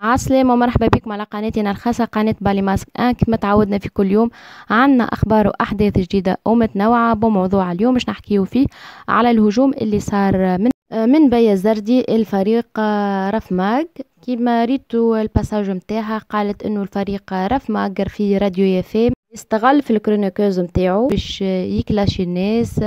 عسلامة ومرحبا بكم على قناتنا الخاصة قناة بالي ماسك ان آه، كما تعودنا في كل يوم عنا أخبار وأحداث جديدة ومتنوعة بموضوع اليوم باش نحكيو فيه على الهجوم اللي صار من آه، من بيا الزردي الفريق آه، رف ماج كيما ريتو الباساج متاعها قالت انه الفريق رف ماجر في راديو يافيم استغل في الكرونيكوز نتاعو باش يكلاش الناس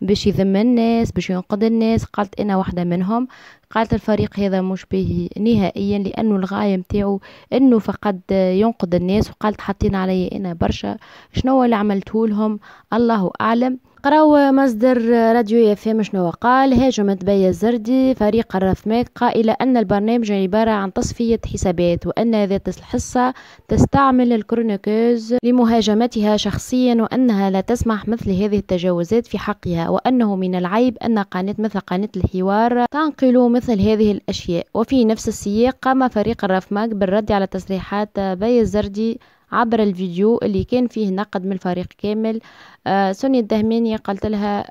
باش يذم الناس باش ينقد الناس قالت انا واحده منهم قالت الفريق هذا مش به نهائيا لانه الغايه نتاعو انه فقد ينقد الناس وقالت حاطين علي انا برشا شنو اللي عملته لهم الله اعلم قراو مصدر راديو يفهم شنو قال هاجمت بيا الزردي فريق الرفماك قائلة أن البرنامج عبارة عن تصفية حسابات وأن ذات الحصة تستعمل الكرونيكوز لمهاجمتها شخصيا وأنها لا تسمح مثل هذه التجاوزات في حقها وأنه من العيب أن قناة مثل قناة الحوار تنقل مثل هذه الأشياء وفي نفس السياق قام فريق الرفماك بالرد على تصريحات بيا الزردي عبر الفيديو اللي كان فيه نقد من الفريق كامل آه سونيا الدهماني قالت لها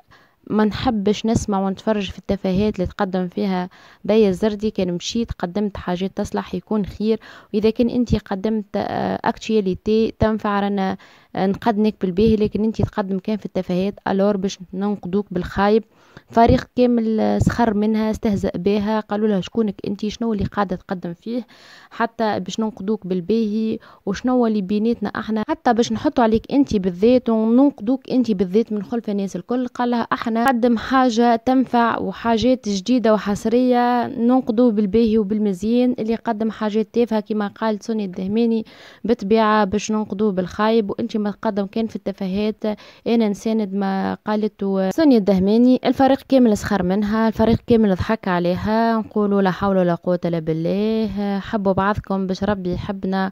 ما نحبش نسمع ونتفرج في التفاهات اللي تقدم فيها بيا الزردي كان مشيت قدمت حاجات تصلح يكون خير واذا كان انت قدمت اكتواليتي آه، تنفع رانا نقد نقبل به لكن انت تقدم كان في التفاهات الور باش ننقدوك بالخايب فريق كامل آه، سخر منها استهزأ بها قالوا لها شكونك انت شنو اللي قاعده تقدم فيه حتى باش ننقدوك بالباهي وشنو اللي بيناتنا احنا حتى باش نحطوا عليك انت بالذات وننقدوك انت بالذات من خلف الناس الكل قال لها احنا قدم حاجه تنفع وحاجات جديده وحصريه ننقدو بالباهي وبالمزيان اللي قدم حاجات تافهه كما قال سوني الدهماني بالطبيعه باش ننقدوه بالخايب وانت كما تقدم كان في التفاهات انا نساند ما قالته سونيا الدهماني الفريق كامل سخر منها الفريق كامل ضحك عليها نقولوا لا حول ولا قوه الا بالله حبوا بعضكم باش ربي يحبنا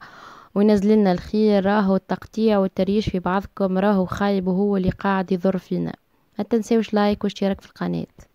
وينزل لنا الخير راهو التقطيع والتريش في بعضكم راهو خايب وهو اللي قاعد يضر فينا ما تنساوش لايك واشتراك في القناه